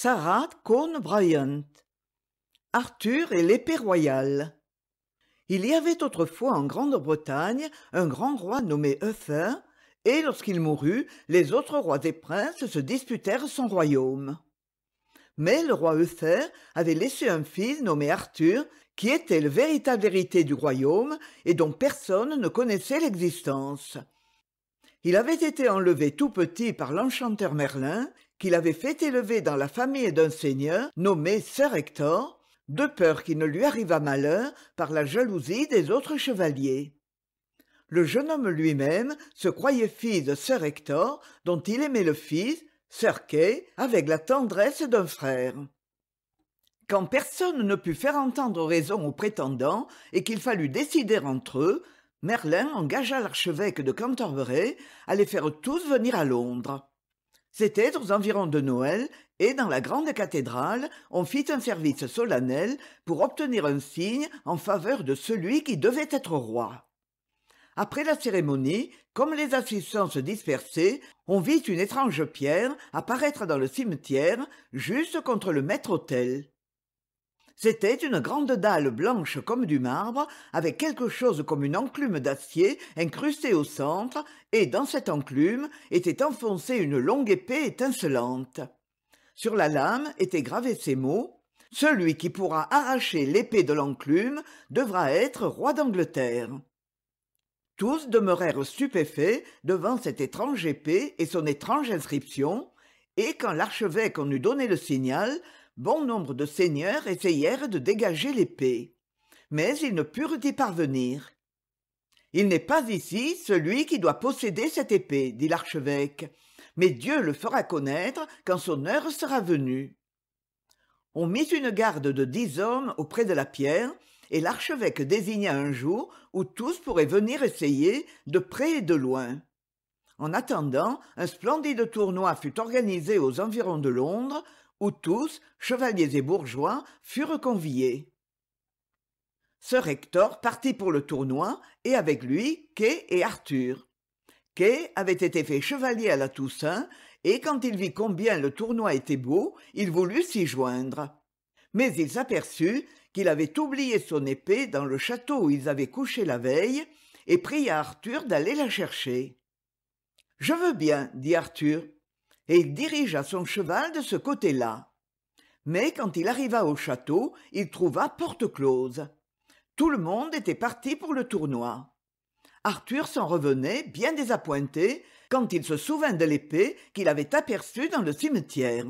Sarah Bryant. Arthur et l'épée royale. Il y avait autrefois en Grande-Bretagne un grand roi nommé Uther, et lorsqu'il mourut, les autres rois et princes se disputèrent son royaume. Mais le roi Uther avait laissé un fils nommé Arthur, qui était le véritable héritier du royaume et dont personne ne connaissait l'existence. Il avait été enlevé tout petit par l'enchanteur Merlin qu'il avait fait élever dans la famille d'un seigneur nommé sir hector de peur qu'il ne lui arrivât malheur par la jalousie des autres chevaliers le jeune homme lui-même se croyait fils de sir hector dont il aimait le fils sir kay avec la tendresse d'un frère quand personne ne put faire entendre raison aux prétendants et qu'il fallut décider entre eux merlin engagea l'archevêque de Canterbury à les faire tous venir à londres c'était aux environs de noël et dans la grande cathédrale on fit un service solennel pour obtenir un signe en faveur de celui qui devait être roi après la cérémonie comme les assistants se dispersaient on vit une étrange pierre apparaître dans le cimetière juste contre le maître-autel c'était une grande dalle blanche comme du marbre avec quelque chose comme une enclume d'acier incrustée au centre et dans cette enclume était enfoncée une longue épée étincelante sur la lame étaient gravés ces mots celui qui pourra arracher l'épée de l'enclume devra être roi d'angleterre tous demeurèrent stupéfaits devant cette étrange épée et son étrange inscription et quand l'archevêque en eut donné le signal bon nombre de seigneurs essayèrent de dégager l'épée mais ils ne purent y parvenir il n'est pas ici celui qui doit posséder cette épée dit l'archevêque mais dieu le fera connaître quand son heure sera venue on mit une garde de dix hommes auprès de la pierre et l'archevêque désigna un jour où tous pourraient venir essayer de près et de loin en attendant un splendide tournoi fut organisé aux environs de londres où tous chevaliers et bourgeois furent conviés Ce rector partit pour le tournoi et avec lui kay et arthur kay avait été fait chevalier à la toussaint et quand il vit combien le tournoi était beau il voulut s'y joindre mais il s'aperçut qu'il avait oublié son épée dans le château où ils avaient couché la veille et pria arthur d'aller la chercher je veux bien dit arthur et il dirigea son cheval de ce côté-là mais quand il arriva au château il trouva porte close tout le monde était parti pour le tournoi arthur s'en revenait bien désappointé quand il se souvint de l'épée qu'il avait aperçue dans le cimetière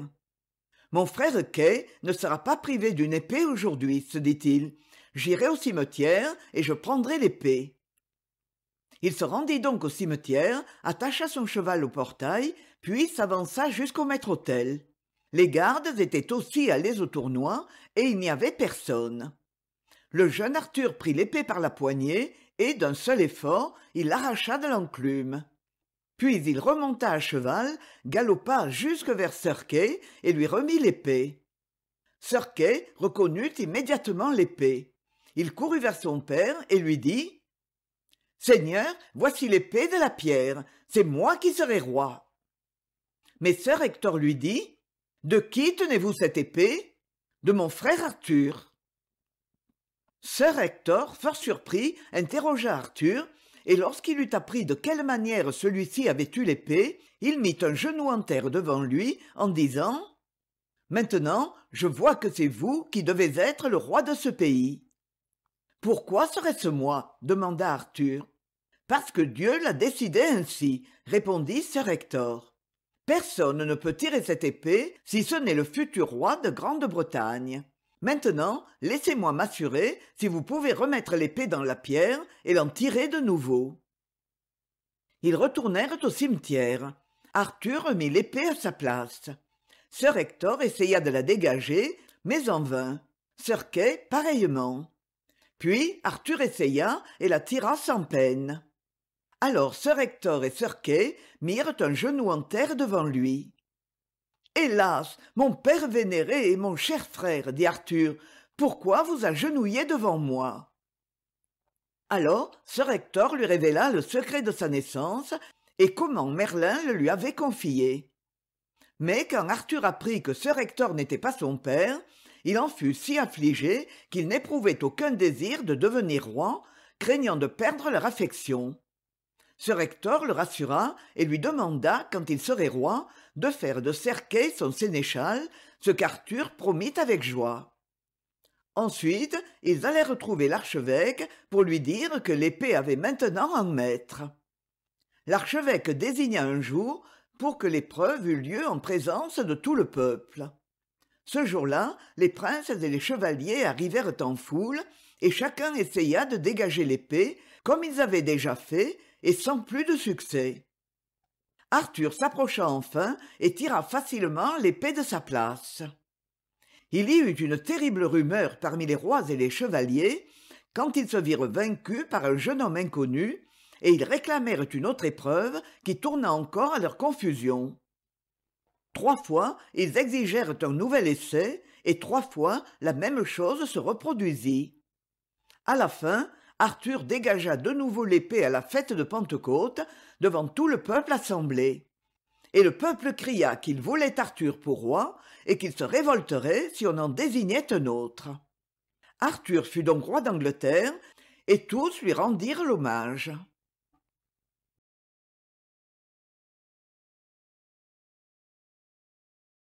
mon frère kay ne sera pas privé d'une épée aujourd'hui se dit-il j'irai au cimetière et je prendrai l'épée il se rendit donc au cimetière attacha son cheval au portail puis s'avança jusqu'au maître-autel les gardes étaient aussi allés au tournoi et il n'y avait personne le jeune arthur prit l'épée par la poignée et d'un seul effort il l'arracha de l'enclume puis il remonta à cheval galopa jusque vers serquet et lui remit l'épée serquet reconnut immédiatement l'épée il courut vers son père et lui dit seigneur voici l'épée de la pierre c'est moi qui serai roi mais sir hector lui dit de qui tenez-vous cette épée de mon frère arthur sir hector fort surpris interrogea arthur et lorsqu'il eut appris de quelle manière celui-ci avait eu l'épée il mit un genou en terre devant lui en disant maintenant je vois que c'est vous qui devez être le roi de ce pays pourquoi serait-ce moi demanda arthur parce que dieu l'a décidé ainsi répondit sir hector personne ne peut tirer cette épée si ce n'est le futur roi de grande-bretagne maintenant laissez-moi m'assurer si vous pouvez remettre l'épée dans la pierre et l'en tirer de nouveau ils retournèrent au cimetière arthur remit l'épée à sa place sir hector essaya de la dégager mais en vain sir kay pareillement puis arthur essaya et la tira sans peine alors sir hector et sir kay mirent un genou en terre devant lui hélas mon père vénéré et mon cher frère dit arthur pourquoi vous agenouiller devant moi alors sir hector lui révéla le secret de sa naissance et comment merlin le lui avait confié mais quand arthur apprit que sir hector n'était pas son père il en fut si affligé qu'il n'éprouvait aucun désir de devenir roi craignant de perdre leur affection ce rector le rassura et lui demanda quand il serait roi de faire de cerquet son sénéchal ce qu'arthur promit avec joie ensuite ils allèrent retrouver l'archevêque pour lui dire que l'épée avait maintenant un maître l'archevêque désigna un jour pour que l'épreuve eût lieu en présence de tout le peuple ce jour-là les princes et les chevaliers arrivèrent en foule et chacun essaya de dégager l'épée comme ils avaient déjà fait et sans plus de succès arthur s'approcha enfin et tira facilement l'épée de sa place il y eut une terrible rumeur parmi les rois et les chevaliers quand ils se virent vaincus par un jeune homme inconnu et ils réclamèrent une autre épreuve qui tourna encore à leur confusion trois fois ils exigèrent un nouvel essai et trois fois la même chose se reproduisit à la fin arthur dégagea de nouveau l'épée à la fête de pentecôte devant tout le peuple assemblé et le peuple cria qu'il voulait arthur pour roi et qu'il se révolterait si on en désignait un autre arthur fut donc roi d'angleterre et tous lui rendirent l'hommage